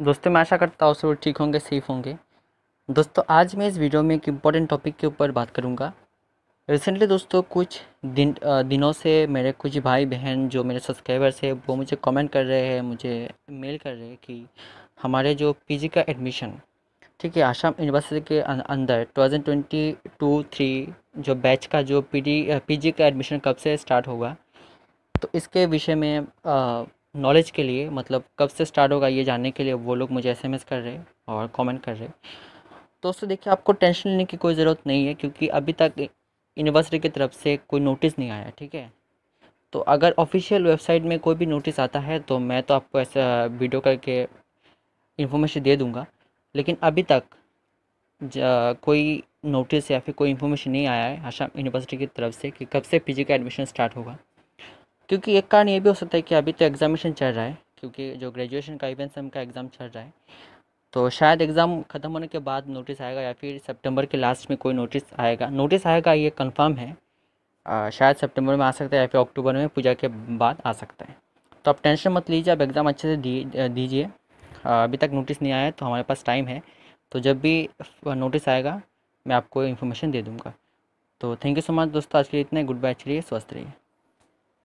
दोस्तों मैं आशा करता हूँ सब ठीक होंगे सेफ होंगे दोस्तों आज मैं इस वीडियो में एक इम्पॉर्टेंट टॉपिक के ऊपर बात करूँगा रिसेंटली दोस्तों कुछ दिन दिनों से मेरे कुछ भाई बहन जो मेरे सब्सक्राइबर्स है वो मुझे कमेंट कर रहे हैं मुझे मेल कर रहे हैं कि हमारे जो पी का एडमिशन ठीक है आसाम यूनिवर्सिटी के अं-, अंदर टू थाउजेंड जो बैच का जो पी पीजी का एडमिशन कब से स्टार्ट होगा तो इसके विषय में आ, नॉलेज के लिए मतलब कब से स्टार्ट होगा ये जानने के लिए वो लोग मुझे एसएमएस कर रहे हैं और कमेंट कर रहे दोस्तों देखिए आपको टेंशन लेने की कोई ज़रूरत नहीं है क्योंकि अभी तक यूनिवर्सिटी की तरफ से कोई नोटिस नहीं आया ठीक है तो अगर ऑफिशियल वेबसाइट में कोई भी नोटिस आता है तो मैं तो आपको ऐसा वीडियो करके इन्फॉर्मेशन दे दूँगा लेकिन अभी तक कोई नोटिस या फिर कोई इन्फॉर्मेशन नहीं आया है आशा यूनिवर्सिटी की तरफ से कि कब से पीजी का एडमिशन स्टार्ट होगा क्योंकि एक कारण ये भी हो सकता है कि अभी तो एग्ज़ामिनेशन चल रहा है क्योंकि जो ग्रेजुएशन का इवेंट सेम का एग्ज़ाम चल रहा है तो शायद एग्ज़ाम ख़त्म होने के बाद नोटिस आएगा या फिर सितंबर के लास्ट में कोई नोटिस आएगा नोटिस आएगा ये कंफर्म है आ, शायद सितंबर में आ सकता है या फिर अक्टूबर में पूजा के बाद आ सकता है तो आप टेंशन मत लीजिए आप एग्ज़ाम अच्छे से दी दीजिए अभी तक नोटिस नहीं आया तो हमारे पास टाइम है तो जब भी नोटिस आएगा मैं आपको इन्फॉर्मेशन दे दूँगा तो थैंक यू सो मच दोस्तों आज के लिए इतना गुड बाय चलिए स्वस्थ रहिए